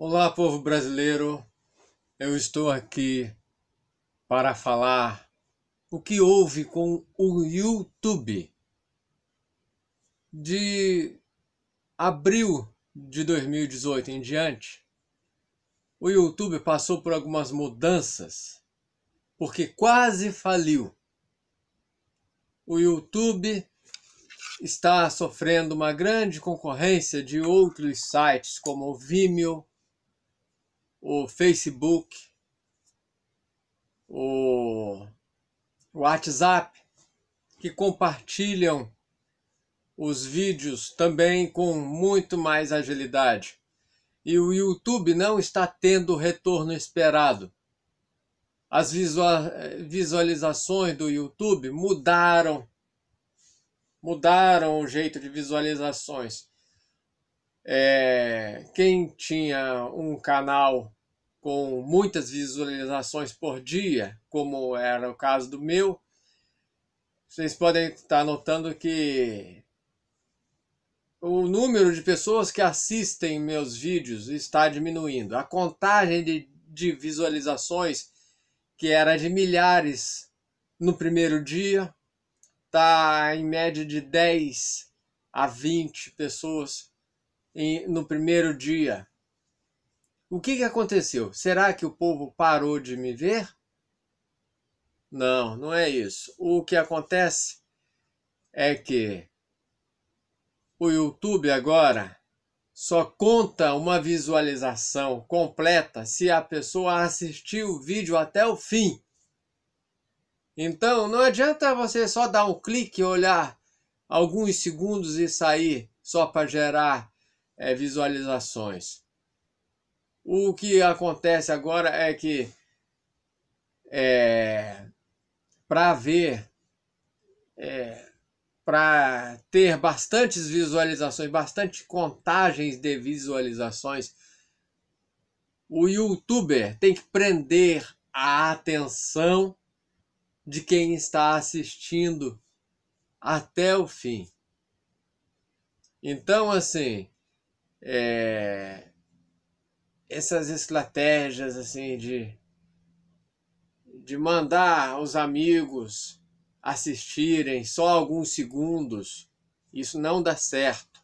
Olá, povo brasileiro. Eu estou aqui para falar o que houve com o YouTube de abril de 2018 em diante. O YouTube passou por algumas mudanças porque quase faliu. O YouTube está sofrendo uma grande concorrência de outros sites como o Vimeo, o Facebook, o WhatsApp, que compartilham os vídeos também com muito mais agilidade. E o YouTube não está tendo o retorno esperado. As visualizações do YouTube mudaram. Mudaram o jeito de visualizações. É, quem tinha um canal com muitas visualizações por dia, como era o caso do meu, vocês podem estar notando que o número de pessoas que assistem meus vídeos está diminuindo. A contagem de, de visualizações, que era de milhares no primeiro dia, está em média de 10 a 20 pessoas em, no primeiro dia. O que, que aconteceu? Será que o povo parou de me ver? Não, não é isso. O que acontece é que o YouTube agora só conta uma visualização completa se a pessoa assistir o vídeo até o fim. Então não adianta você só dar um clique, olhar alguns segundos e sair só para gerar é, visualizações. O que acontece agora é que é, para ver, é, para ter bastantes visualizações, bastante contagens de visualizações, o youtuber tem que prender a atenção de quem está assistindo até o fim. Então, assim, é, essas estratégias assim de de mandar os amigos assistirem só alguns segundos, isso não dá certo.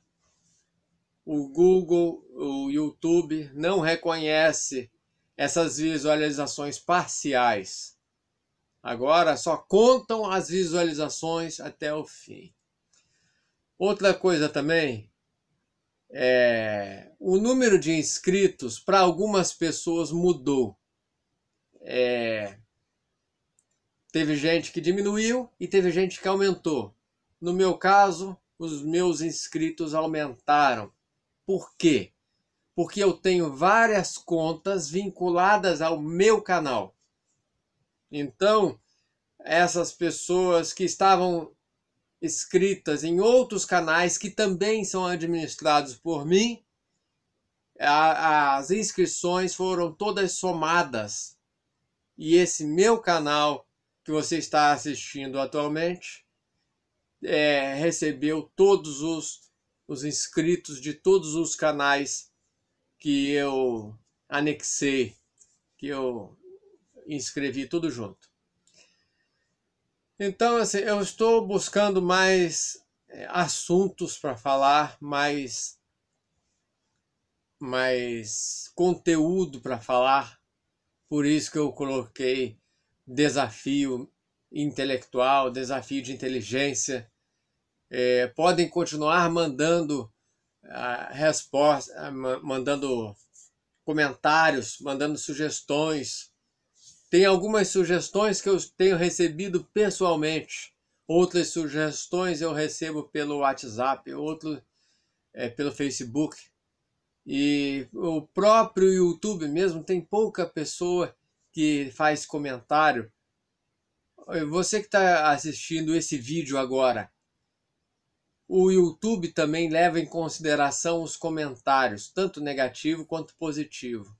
O Google, o YouTube não reconhece essas visualizações parciais. Agora só contam as visualizações até o fim. Outra coisa também é, o número de inscritos para algumas pessoas mudou. É, teve gente que diminuiu e teve gente que aumentou. No meu caso, os meus inscritos aumentaram. Por quê? Porque eu tenho várias contas vinculadas ao meu canal. Então, essas pessoas que estavam escritas em outros canais que também são administrados por mim. as inscrições foram todas somadas. E esse meu canal que você está assistindo atualmente é, recebeu todos os, os inscritos de todos os canais que eu anexei, que eu inscrevi tudo junto. Então, assim, eu estou buscando mais é, assuntos para falar, mais, mais conteúdo para falar. Por isso que eu coloquei desafio intelectual, desafio de inteligência. É, podem continuar mandando a ah, resposta, ah, mandando comentários, mandando sugestões tem algumas sugestões que eu tenho recebido pessoalmente, outras sugestões eu recebo pelo WhatsApp, outro é, pelo Facebook. E o próprio YouTube mesmo tem pouca pessoa que faz comentário. Você que está assistindo esse vídeo agora, o YouTube também leva em consideração os comentários, tanto negativo quanto positivo.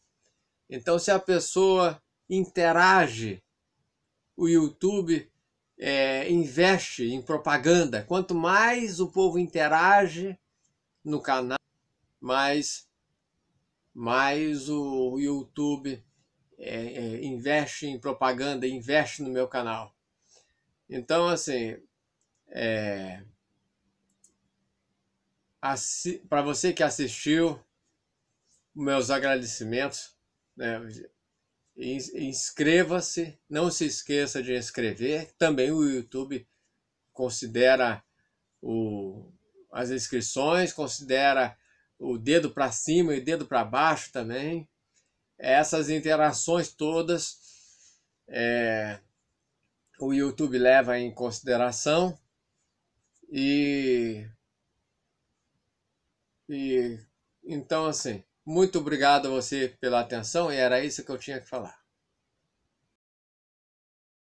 Então, se a pessoa interage, o YouTube é, investe em propaganda. Quanto mais o povo interage no canal, mais, mais o YouTube é, é, investe em propaganda, investe no meu canal. Então, assim, é, assi para você que assistiu, meus agradecimentos. Né, Inscreva-se, não se esqueça de inscrever. Também o YouTube considera o, as inscrições, considera o dedo para cima e o dedo para baixo também. Essas interações todas é, o YouTube leva em consideração e, e então assim muito obrigado a você pela atenção e era isso que eu tinha que falar.